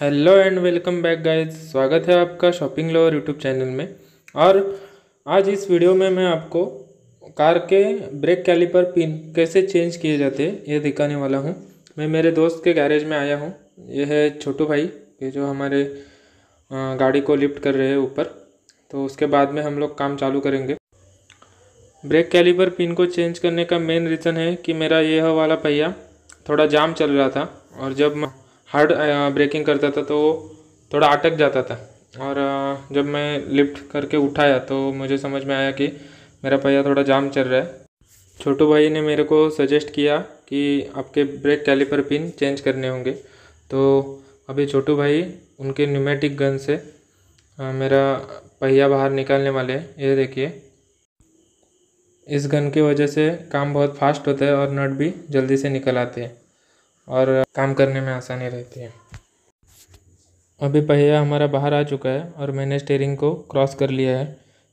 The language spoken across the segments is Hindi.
hello and welcome back guys स्वागत है आपका शॉपिंग लोअर यूट्यूब चैनल में और आज इस वीडियो में मैं आपको कार के ब्रेक कैलिपर पिन कैसे चेंज किए जाते हैं ये दिखाने वाला हूँ मैं मेरे दोस्त के गैरेज में आया हूँ ये है छोटू भाई ये जो हमारे गाड़ी को लिफ्ट कर रहे हैं ऊपर तो उसके बाद में हम लोग काम चालू करेंगे ब्रेक कैलिपर पिन को चेंज करने का मेन रीज़न है कि मेरा यह वाला पहिया थोड़ा जाम चल रहा था और जब हार्ड ब्रेकिंग करता था तो थोड़ा अटक जाता था और जब मैं लिफ्ट करके उठाया तो मुझे समझ में आया कि मेरा पहिया थोड़ा जाम चल रहा है छोटू भाई ने मेरे को सजेस्ट किया कि आपके ब्रेक कैलिपर पिन चेंज करने होंगे तो अभी छोटू भाई उनके न्यूमेटिक गन से मेरा पहिया बाहर निकालने वाले हैं ये देखिए इस गन की वजह से काम बहुत फास्ट होता है और नट भी जल्दी से निकल आते हैं और काम करने में आसानी रहती है अभी पहिया हमारा बाहर आ चुका है और मैंने स्टेयरिंग को क्रॉस कर लिया है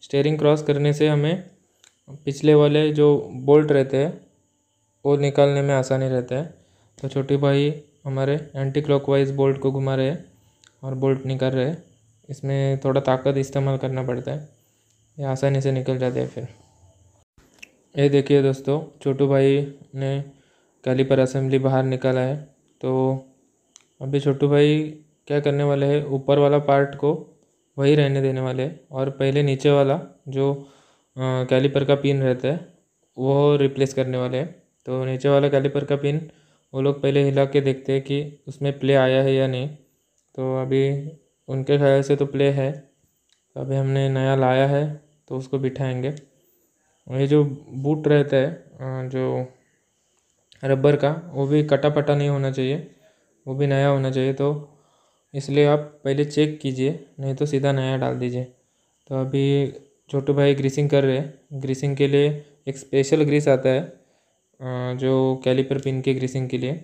स्टेयरिंग क्रॉस करने से हमें पिछले वाले जो बोल्ट रहते हैं वो निकालने में आसानी रहता है तो छोटी भाई हमारे एंटी क्लॉकवाइज बोल्ट को घुमा रहे हैं और बोल्ट निकाल रहे हैं इसमें थोड़ा ताकत इस्तेमाल करना पड़ता है ये आसानी से निकल जाते हैं फिर ये देखिए दोस्तों छोटू भाई ने कालीपर असेंबली बाहर निकल आए तो अभी छोटू भाई क्या करने वाले हैं ऊपर वाला पार्ट को वही रहने देने वाले हैं और पहले नीचे वाला जो कैलीपर का पिन रहता है वो रिप्लेस करने वाले हैं तो नीचे वाला कैलीपर का पिन वो लोग पहले हिला के देखते हैं कि उसमें प्ले आया है या नहीं तो अभी उनके ख्याल से तो प्ले है तो अभी हमने नया लाया है तो उसको बिठाएंगे ये जो बूट रहता है जो रबर का वो भी कटा पटा नहीं होना चाहिए वो भी नया होना चाहिए तो इसलिए आप पहले चेक कीजिए नहीं तो सीधा नया डाल दीजिए तो अभी छोटू भाई ग्रीसिंग कर रहे हैं ग्रीसिंग के लिए एक स्पेशल ग्रीस आता है जो कैलिपर पिन के ग्रीसिंग के लिए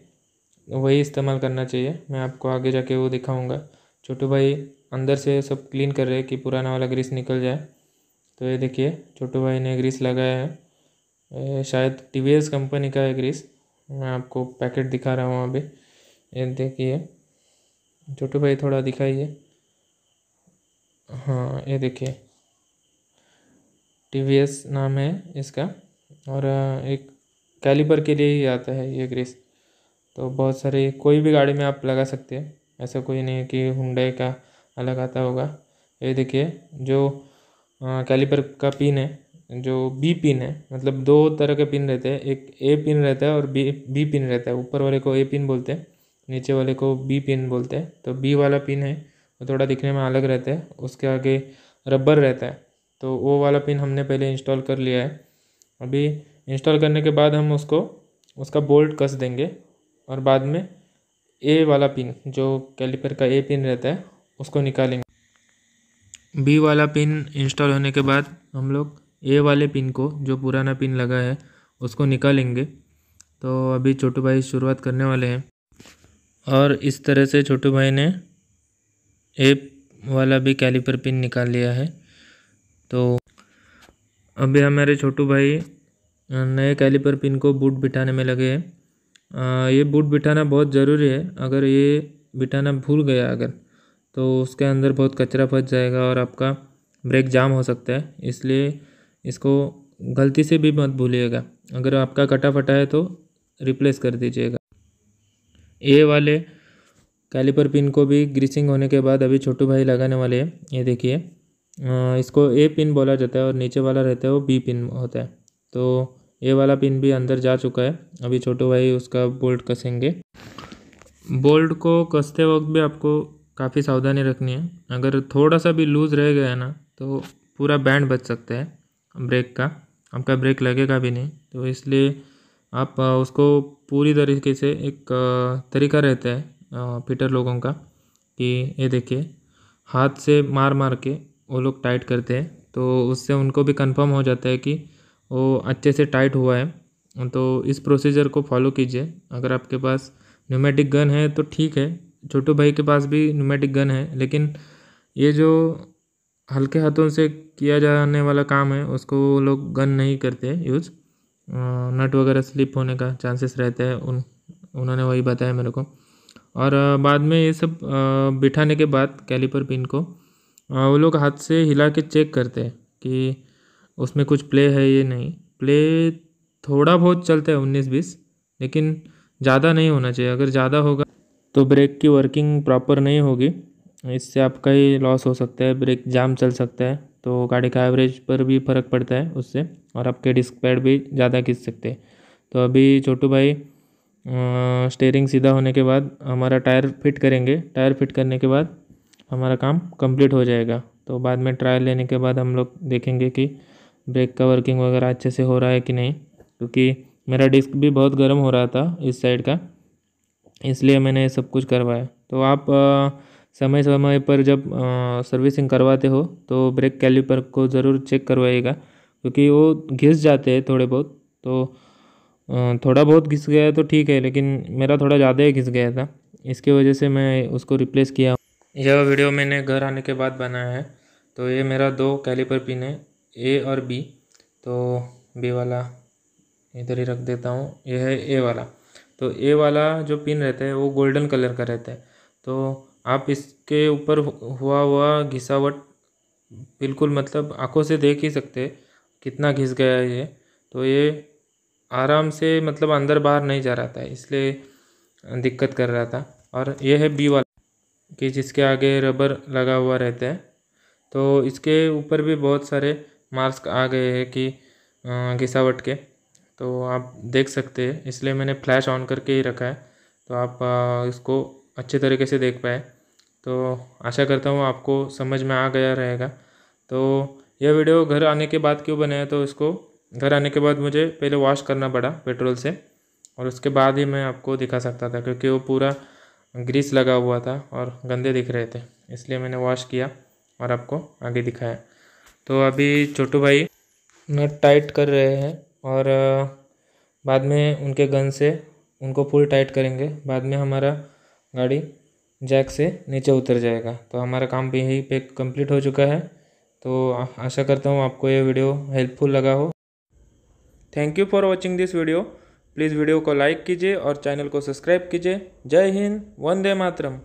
वही इस्तेमाल करना चाहिए मैं आपको आगे जाके वो दिखाऊंगा छोटू भाई अंदर से सब क्लीन कर रहे हैं कि पुराना वाला ग्रीस निकल जाए तो ये देखिए छोटू भाई ने ग्रीस लगाया है शायद टी कंपनी का है ग्रीस मैं आपको पैकेट दिखा रहा हूँ अभी ये देखिए छोटू भाई थोड़ा दिखाइए हाँ ये देखिए टी वी एस नाम है इसका और एक कैलिपर के लिए ही आता है ये ग्रेस तो बहुत सारे कोई भी गाड़ी में आप लगा सकते हैं ऐसा कोई नहीं है कि हुडई का अलग आता होगा ये देखिए जो कैलिपर का पिन है जो बी पिन है मतलब दो तरह के पिन रहते हैं एक ए पिन रहता है और बी बी पिन रहता है ऊपर वाले को ए पिन बोलते हैं नीचे वाले को बी पिन बोलते हैं तो बी वाला पिन है वो थोड़ा दिखने में अलग रहता है उसके आगे रबर रहता है तो वो वाला पिन हमने पहले इंस्टॉल कर लिया है अभी इंस्टॉल करने के बाद हम उसको उसका बोल्ट कस देंगे और बाद में ए वाला पिन जो कैलिपर का ए पिन रहता है उसको निकालेंगे बी वाला पिन इंस्टॉल होने के बाद हम लोग ए वाले पिन को जो पुराना पिन लगा है उसको निकालेंगे तो अभी छोटू भाई शुरुआत करने वाले हैं और इस तरह से छोटू भाई ने ए वाला भी कैलिपर पिन निकाल लिया है तो अभी हमारे छोटू भाई नए कैलिपर पिन को बूट बिठाने में लगे हैं ये बूट बिठाना बहुत ज़रूरी है अगर ये बिठाना भूल गया अगर तो उसके अंदर बहुत कचरा फंस जाएगा और आपका ब्रेक जाम हो सकता है इसलिए इसको गलती से भी मत भूलिएगा अगर आपका कटा फटा है तो रिप्लेस कर दीजिएगा ए वाले कैलिपर पिन को भी ग्रीसिंग होने के बाद अभी छोटू भाई लगाने वाले हैं ये देखिए इसको ए पिन बोला जाता है और नीचे वाला रहता है वो बी पिन होता है तो ए वाला पिन भी अंदर जा चुका है अभी छोटू भाई उसका बोल्ट कसेंगे बोल्ट को कसते वक्त भी आपको काफ़ी सावधानी रखनी है अगर थोड़ा सा भी लूज़ रह गया ना तो पूरा बैंड बच सकता है ब्रेक का आपका ब्रेक लगेगा भी नहीं तो इसलिए आप उसको पूरी तरीके से एक तरीका रहता है फिटर लोगों का कि ये देखिए हाथ से मार मार के वो लोग टाइट करते हैं तो उससे उनको भी कंफर्म हो जाता है कि वो अच्छे से टाइट हुआ है तो इस प्रोसीजर को फॉलो कीजिए अगर आपके पास न्यूमेटिक गन है तो ठीक है छोटू भाई के पास भी न्यूमेटिक गन है लेकिन ये जो हल्के हाथों से किया जाने वाला काम है उसको वो लोग गन नहीं करते यूज़ नट वगैरह स्लिप होने का चांसेस रहते हैं उन उन्होंने वही बताया मेरे को और बाद में ये सब बिठाने के बाद कैलिपर पिन को वो लोग हाथ से हिला के चेक करते हैं कि उसमें कुछ प्ले है ये नहीं प्ले थोड़ा बहुत चलता है उन्नीस बीस लेकिन ज़्यादा नहीं होना चाहिए अगर ज़्यादा होगा तो ब्रेक की वर्किंग प्रॉपर नहीं होगी इससे आपका ही लॉस हो सकता है ब्रेक जाम चल सकता है तो गाड़ी का एवरेज पर भी फ़र्क पड़ता है उससे और आपके डिस्क पैड भी ज़्यादा खींच सकते हैं तो अभी छोटू भाई स्टेयरिंग सीधा होने के बाद हमारा टायर फिट करेंगे टायर फिट करने के बाद हमारा काम कंप्लीट हो जाएगा तो बाद में ट्रायल लेने के बाद हम लोग देखेंगे कि ब्रेक का वर्किंग वगैरह अच्छे से हो रहा है कि नहीं क्योंकि मेरा डिस्क भी बहुत गर्म हो रहा था इस साइड का इसलिए मैंने सब कुछ करवाया तो आप समय समय पर जब सर्विसिंग करवाते हो तो ब्रेक कैलिपर को ज़रूर चेक करवाइएगा क्योंकि वो घिस जाते हैं थोड़े बहुत तो थोड़ा बहुत घिस गया तो ठीक है लेकिन मेरा थोड़ा ज़्यादा ही घिस गया था इसकी वजह से मैं उसको रिप्लेस किया यह वीडियो मैंने घर आने के बाद बनाया है तो ये मेरा दो कैलिपर पिन है ए और बी तो बी वाला इधर ही रख देता हूँ यह है ए वाला तो ए वाला जो पिन रहता है वो गोल्डन कलर का रहता है तो आप इसके ऊपर हुआ हुआ घिसावट बिल्कुल मतलब आँखों से देख ही सकते कितना घिस गया है ये तो ये आराम से मतलब अंदर बाहर नहीं जा रहा था इसलिए दिक्कत कर रहा था और ये है बी वाला कि जिसके आगे रबर लगा हुआ रहता है तो इसके ऊपर भी बहुत सारे मार्क्स आ गए हैं कि घिसावट के तो आप देख सकते हैं इसलिए मैंने फ्लैश ऑन करके ही रखा है तो आप इसको अच्छे तरीके से देख पाए तो आशा करता हूँ आपको समझ में आ गया रहेगा तो यह वीडियो घर आने के बाद क्यों बनाया तो इसको घर आने के बाद मुझे पहले वॉश करना पड़ा पेट्रोल से और उसके बाद ही मैं आपको दिखा सकता था क्योंकि वो पूरा ग्रीस लगा हुआ था और गंदे दिख रहे थे इसलिए मैंने वॉश किया और आपको आगे दिखाया तो अभी छोटू भाई नट टाइट कर रहे हैं और बाद में उनके गन से उनको फुल टाइट करेंगे बाद में हमारा गाड़ी जैक से नीचे उतर जाएगा तो हमारा काम भी यहीं पे कंप्लीट हो चुका है तो आशा करता हूँ आपको ये वीडियो हेल्पफुल लगा हो thank you for watching this video please video को लाइक कीजिए और चैनल को सब्सक्राइब कीजिए जय हिंद वंदे मातरम